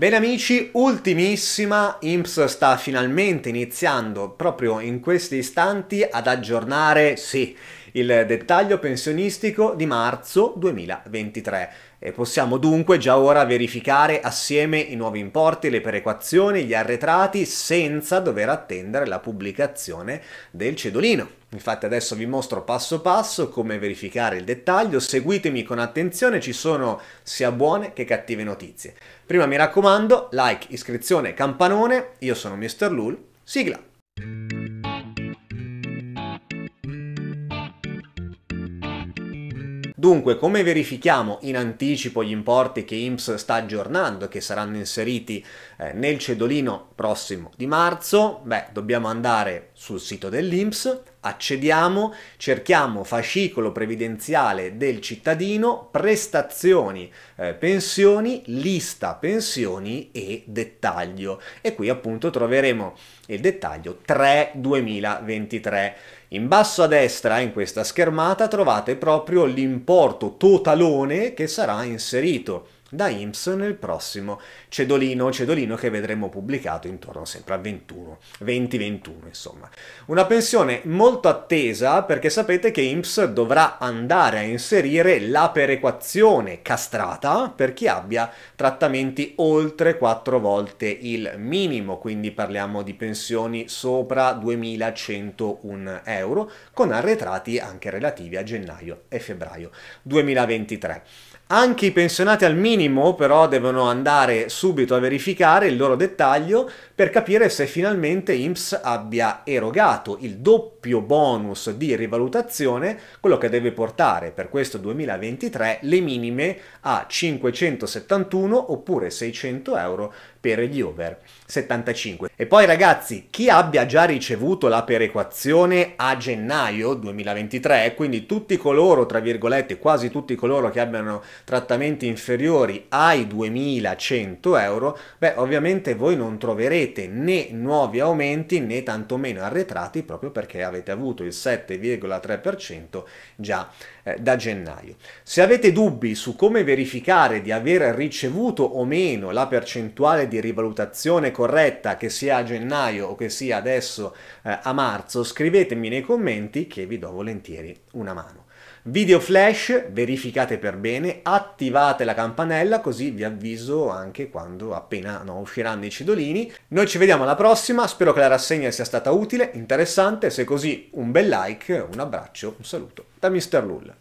Bene amici, ultimissima, IMSS sta finalmente iniziando proprio in questi istanti ad aggiornare, sì, il dettaglio pensionistico di marzo 2023. E possiamo dunque già ora verificare assieme i nuovi importi, le perequazioni, gli arretrati senza dover attendere la pubblicazione del cedolino. Infatti adesso vi mostro passo passo come verificare il dettaglio, seguitemi con attenzione, ci sono sia buone che cattive notizie. Prima mi raccomando, like, iscrizione, campanone, io sono Mr. Lul, sigla! Dunque, come verifichiamo in anticipo gli importi che IMSS sta aggiornando e che saranno inseriti eh, nel cedolino prossimo di marzo? Beh, dobbiamo andare sul sito dell'IMSS Accediamo, cerchiamo fascicolo previdenziale del cittadino, prestazioni, eh, pensioni, lista pensioni e dettaglio. E qui appunto troveremo il dettaglio 3 2023. In basso a destra in questa schermata trovate proprio l'importo totalone che sarà inserito da IMSS nel prossimo cedolino, cedolino che vedremo pubblicato intorno sempre a 21, 2021 insomma. Una pensione molto attesa perché sapete che IMSS dovrà andare a inserire la perequazione castrata per chi abbia trattamenti oltre 4 volte il minimo, quindi parliamo di pensioni sopra 2101 euro con arretrati anche relativi a gennaio e febbraio 2023. Anche i pensionati al minimo minimo però devono andare subito a verificare il loro dettaglio per capire se finalmente IMSS abbia erogato il doppio bonus di rivalutazione, quello che deve portare per questo 2023 le minime a 571 oppure 600 euro per gli over 75. E poi ragazzi, chi abbia già ricevuto la perequazione a gennaio 2023, quindi tutti coloro, tra virgolette, quasi tutti coloro che abbiano trattamenti inferiori superiori ai 2100 euro, beh ovviamente voi non troverete né nuovi aumenti né tantomeno arretrati proprio perché avete avuto il 7,3% già eh, da gennaio. Se avete dubbi su come verificare di aver ricevuto o meno la percentuale di rivalutazione corretta che sia a gennaio o che sia adesso eh, a marzo, scrivetemi nei commenti che vi do volentieri una mano. Video flash, verificate per bene, attivate la campanella campanella così vi avviso anche quando appena no, usciranno i cedolini. Noi ci vediamo alla prossima, spero che la rassegna sia stata utile, interessante, se così un bel like, un abbraccio, un saluto da Mr. Lull.